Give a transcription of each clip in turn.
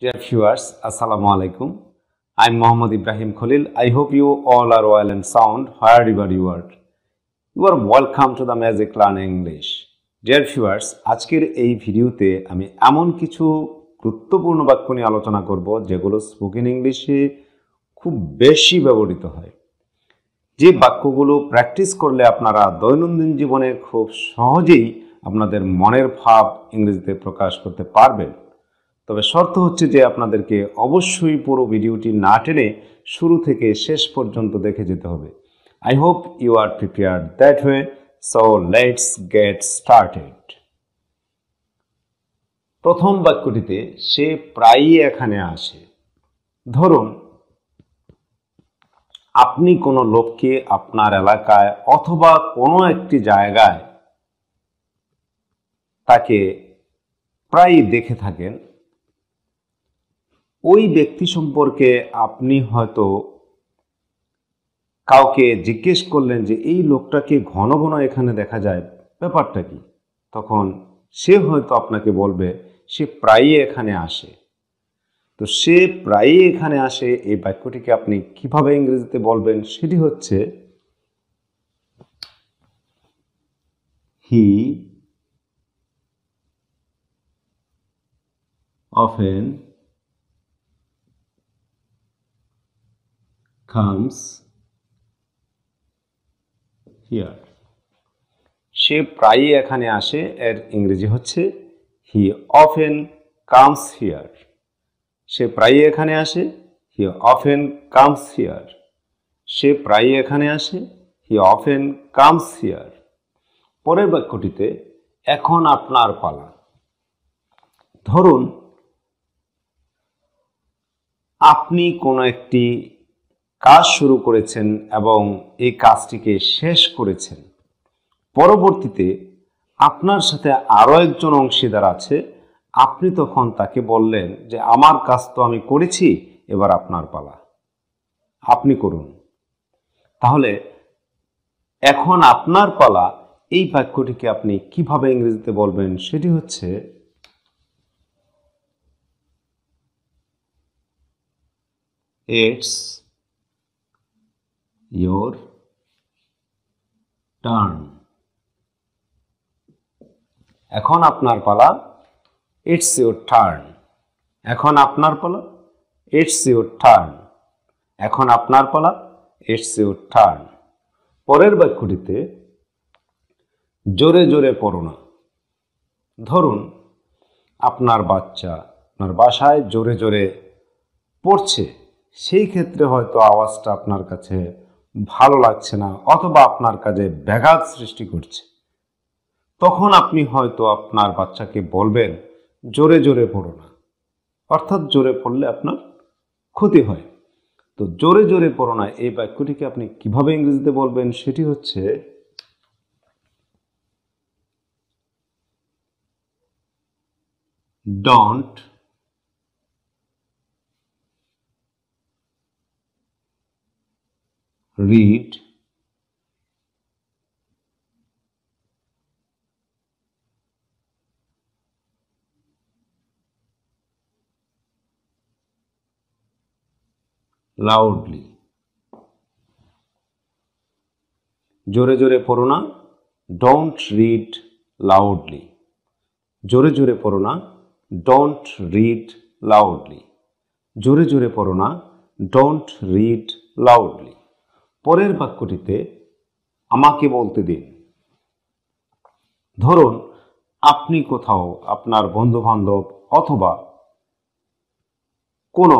Dear viewers, Assalamu alaikum. I'm Mohammed Ibrahim Khalil. I hope you all are well and sound wherever you are. You are welcome to the Magic Learning English. Dear viewers, আজকের এই ভিডিওতে আমি এমন কিছু গুরুত্বপূর্ণ বাক্য নিয়ে আলোচনা করব যেগুলো স্পোকেন ইংলিশে খুব বেশি ব্যবহৃত হয় যে বাক্যগুলো প্র্যাকটিস করলে আপনারা দৈনন্দিন জীবনে খুব সহজেই আপনাদের মনের ভাব ইংরেজিতে প্রকাশ করতে পারবেন তবে শর্ত হচ্ছে যে আপনাদেরকে অবশ্যই পুরো ভিডিওটি না টেনে শুরু থেকে শেষ পর্যন্ত দেখে যেতে হবে I hope you are prepare that way so let's get started প্রথম বাক্যটিতে সে প্রায়ই এখানে আসে ধরুন আপনি কোনো লোককে আপনার এলাকায় অথবা কোনো একটি জায়গায় তাকে প্রায়ই দেখে থাকেন ওই ব্যক্তি সম্পর্কে আপনি হয়তো কাউকে জিজ্ঞেস করলেন যে এই লোকটাকে ঘন ঘন এখানে দেখা যায় ব্যাপারটা কি তখন সে হয়তো আপনাকে বলবে সে প্রায়ই এখানে আসে তো সে প্রায়ই এখানে আসে এই বাক্যটিকে আপনি কিভাবে ইংরেজিতে বলবেন সেটি হচ্ছে হি অফেন comes here. সে প্রায়ই এখানে আসে এর ইংরেজি হচ্ছে হি অফেন কামস হিয়ার সে প্রায়ই এখানে আসে হি অফেন কামস হিয়ার সে প্রায়ই এখানে আসে হি অফেন কামস হিয়ার পরের বাক্যটিতে এখন আপনার পালা ধরুন আপনি কোনো একটি কাজ শুরু করেছেন এবং এই কাজটিকে শেষ করেছেন পরবর্তীতে আপনার সাথে আরও একজন অংশীদার আছে আপনি তখন তাকে বললেন যে আমার কাজ তো আমি করেছি এবার আপনার পালা আপনি করুন তাহলে এখন আপনার পালা এই বাক্যটিকে আপনি কিভাবে ইংরেজিতে বলবেন সেটি হচ্ছে ইটস your turn এখন আপনার পালা ইটস ইউর টার্ন এখন আপনার পালা ইটস ইউর টার্ন এখন আপনার পালা ইটস ইউর টার্ন পরের বাক্যটিতে জোরে জোরে পড়ো না ধরুন আপনার বাচ্চা আপনার বাসায় জোরে জোরে পড়ছে সেই ক্ষেত্রে হয়তো আওয়াজটা আপনার কাছে ভালো লাগছে না অথবা আপনার কাজে ব্যাঘাত সৃষ্টি করছে তখন আপনি হয়তো আপনার বাচ্চাকে বলবেন জোরে জোরে পড়ো না অর্থাৎ জোরে পড়লে আপনার ক্ষতি হয় তো জোরে জোরে পড়ো না এই বাক্যটিকে আপনি কিভাবে ইংরেজিতে বলবেন সেটি হচ্ছে ডন্ট read লাউডলি জোরে জোরে পড়ো না ডোন্ট রিড লাউডলি জোরে জোরে পড়ো না ডোন্ট রিড লাউডলি জোরে জোরে পড়ো না ডোন্ট রিড লাউডলি পরের বাক্যটিতে আমাকে বলতে দিন ধরুন আপনি কোথাও আপনার বন্ধুবান্ধব অথবা কোনো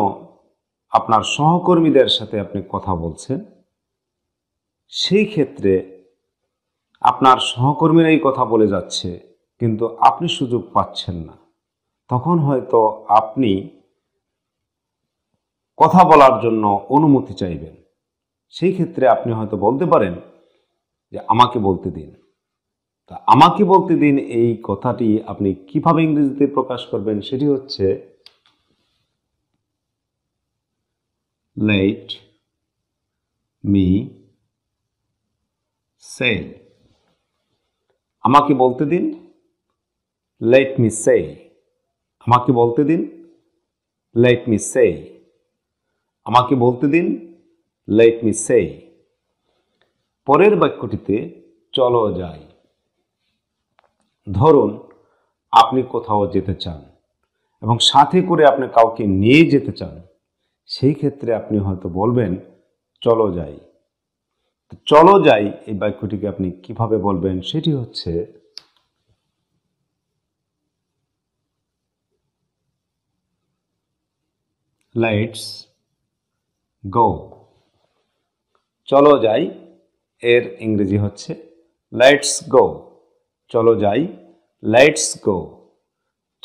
আপনার সহকর্মীদের সাথে আপনি কথা বলছেন সেই ক্ষেত্রে আপনার সহকর্মীরাই কথা বলে যাচ্ছে কিন্তু আপনি সুযোগ পাচ্ছেন না তখন হয়তো আপনি কথা বলার জন্য অনুমতি চাইবেন সেই ক্ষেত্রে আপনি হয়তো বলতে পারেন যে আমাকে বলতে দিন তা আমাকে বলতে দিন এই কথাটি আপনি কিভাবে ইংরেজিতে প্রকাশ করবেন সেটি হচ্ছে লেট মি সেল আমাকে বলতে দিন লেট মি সে আমাকে বলতে দিন লেট মি সে আমাকে বলতে দিন লেট মি সে পরের বাক্যটিতে চলো যাই ধরুন আপনি কোথাও যেতে চান এবং সাথে করে আপনি কাউকে নিয়ে যেতে চান সেই ক্ষেত্রে আপনি হয়তো বলবেন চলো যাই চলো যাই এই বাক্যটিকে আপনি কিভাবে বলবেন সেটি হচ্ছে লাইটস গো চলো যাই এর ইংরেজি হচ্ছে লাইটস গো চলো যাই লাইটস গো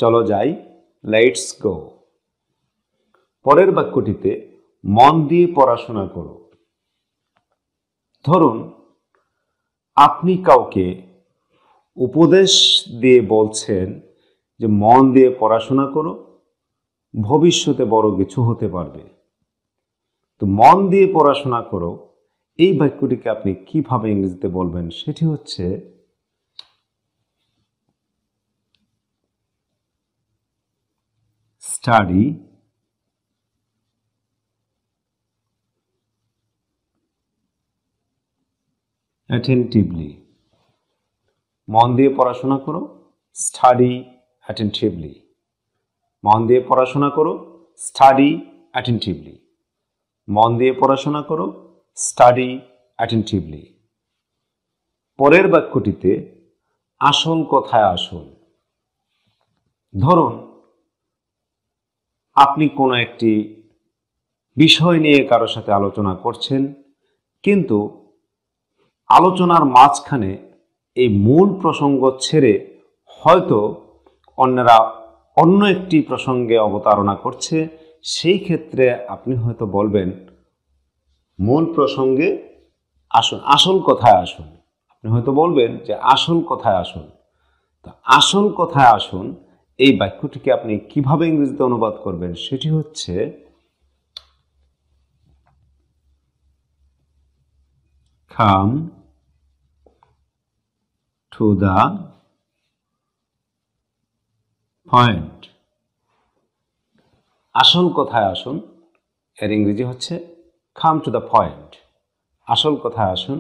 চলো যাই লাইটস গো পরের বাক্যটিতে মন দিয়ে পড়াশোনা করো ধরুন আপনি কাউকে উপদেশ দিয়ে বলছেন যে মন দিয়ে পড়াশোনা করো ভবিষ্যতে বড় কিছু হতে পারবে তো মন দিয়ে পড়াশোনা করো এই বাক্যটিকে আপনি কিভাবে ইংরেজিতে বলবেন সেটি হচ্ছে স্টাডি অ্যাটেন্টিভলি মন দিয়ে পড়াশোনা করো স্টাডি অ্যাটেন্টিভলি মন দিয়ে পড়াশোনা করো স্টাডি অ্যাটেন্টিভলি মন দিয়ে পড়াশোনা করো স্টাডি অ্যাটেন্টিভলি পরের বাক্যটিতে আসল কথায় আসল ধরুন আপনি কোনো একটি বিষয় নিয়ে কারোর সাথে আলোচনা করছেন কিন্তু আলোচনার মাঝখানে এই মূল প্রসঙ্গ ছেড়ে হয়তো অন্যরা অন্য একটি প্রসঙ্গে অবতারণা করছে সেই ক্ষেত্রে আপনি হয়তো বলবেন মূল প্রসঙ্গে আসুন আসল কথায় আসুন আপনি হয়তো বলবেন যে আসল কথায় আসুন তো আসল কথায় আসুন এই বাক্যটিকে আপনি কিভাবে ইংরেজিতে অনুবাদ করবেন সেটি হচ্ছে খাম টু দ্য পয়েন্ট আসল কথায় আসুন এর ইংরেজি হচ্ছে খাম টু দ্য পয়েন্ট আসল কথায় আসুন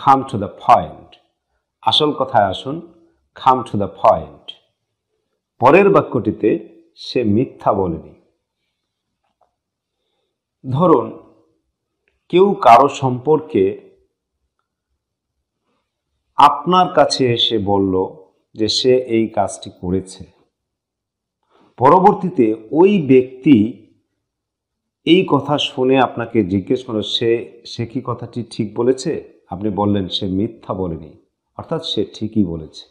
খাম টু দ্য পয়েন্ট আসল কথায় আসুন খাম টু দ্য পয়েন্ট পরের বাক্যটিতে সে মিথ্যা বলেনি ধরুন কেউ কারো সম্পর্কে আপনার কাছে এসে বলল যে সে এই কাজটি করেছে পরবর্তীতে ওই ব্যক্তি এই কথা শুনে আপনাকে জিজ্ঞেস করো সে সে কি কথাটি ঠিক বলেছে আপনি বললেন সে মিথ্যা বলেনি অর্থাৎ সে ঠিকই বলেছে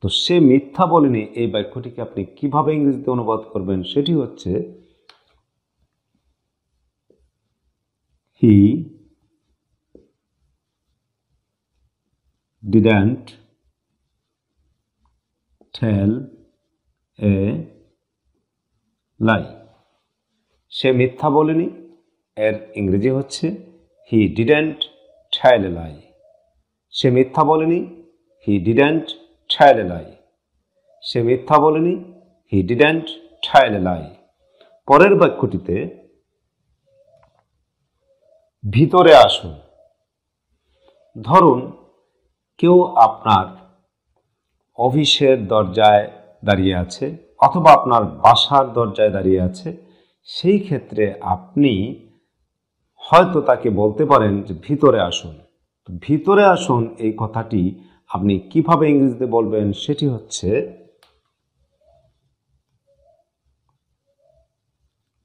তো সে মিথ্যা বলেনি এই বাক্যটিকে আপনি কিভাবে ইংরেজিতে অনুবাদ করবেন সেটি হচ্ছে হি ডিডেন্ট ঠেল এ লাই সে মিথ্যা বলেনি এর ইংরেজি হচ্ছে হি ডিডেন্ট ঠাইল লাই সে মিথ্যা বলেনি হি ডিডেন্ট ঠাইল লাই সে মিথ্যা বলেনি হি ডিডেন্ট ঠাইল লাই পরের বাক্যটিতে ভিতরে আসুন ধরুন কেউ আপনার অফিসের দরজায় দাঁড়িয়ে আছে অথবা আপনার বাসার দরজায় দাঁড়িয়ে আছে সেই ক্ষেত্রে আপনি হয়তো তাকে বলতে পারেন যে ভিতরে আসুন ভিতরে আসুন এই কথাটি আপনি কিভাবে ইংরেজিতে বলবেন সেটি হচ্ছে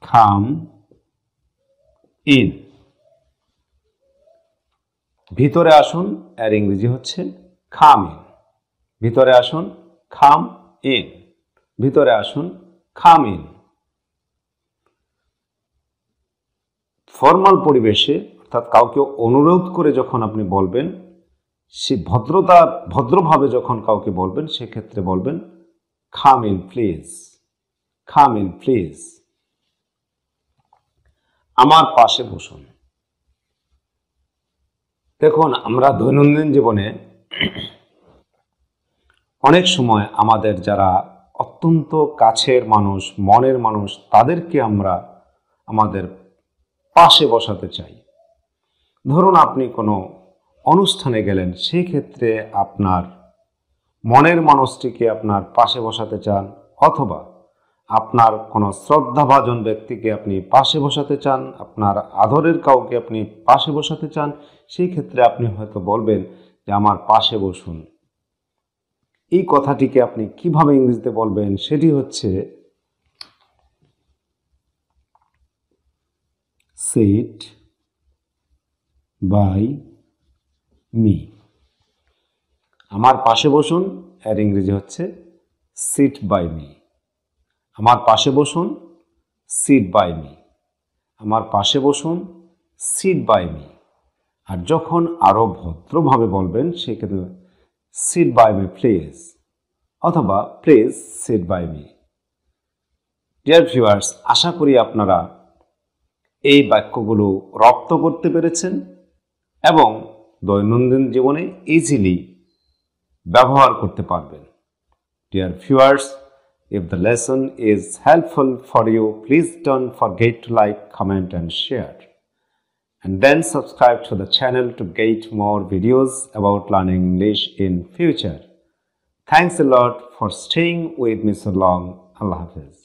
খাম ইন ভিতরে আসুন এর ইংরেজি হচ্ছে খাম ইন ভিতরে আসুন খাম ইন ভিতরে আসুন খাম ইন ফর্মাল পরিবেশে অর্থাৎ কাউকে অনুরোধ করে যখন আপনি বলবেন সে ভদ্রতা ভদ্রভাবে যখন কাউকে বলবেন সেক্ষেত্রে বলবেন come in please come in please আমার পাশে বসুন দেখুন আমরা দৈনন্দিন জীবনে অনেক সময় আমাদের যারা অত্যন্ত কাছের মানুষ মনের মানুষ তাদেরকে আমরা আমাদের পাশে বসাতে চাই ধরুন আপনি কোনো অনুষ্ঠানে গেলেন সেই ক্ষেত্রে আপনার মনের মানুষটিকে আপনার পাশে বসাতে চান অথবা আপনার কোনো শ্রদ্ধাভাজন ব্যক্তিকে আপনি পাশে বসাতে চান আপনার আদরের কাউকে আপনি পাশে বসাতে চান সেই ক্ষেত্রে আপনি হয়তো বলবেন যে আমার পাশে বসুন এই কথাটিকে আপনি কিভাবে ইংরেজিতে বলবেন সেটি হচ্ছে সেট বাই মি আমার পাশে বসুন এর ইংরেজি হচ্ছে সিট বাই মি আমার পাশে বসুন সিট বাই মি আমার পাশে বসুন সিট বাই মি আর যখন আরও ভদ্রভাবে বলবেন সেক্ষেত্রে সিট বাই মি প্লিজ অথবা please sit by me dear viewers আশা করি আপনারা এই বাক্যগুলো রপ্ত করতে পেরেছেন এবং দৈনন্দিন জীবনে ইজিলি ব্যবহার করতে পারবেন dear viewers if the lesson is helpful for you please don't forget to like comment and share and then subscribe to the channel to get more videos about learning English in future thanks a lot for staying with Miss Long আল্লাহ হাফেজ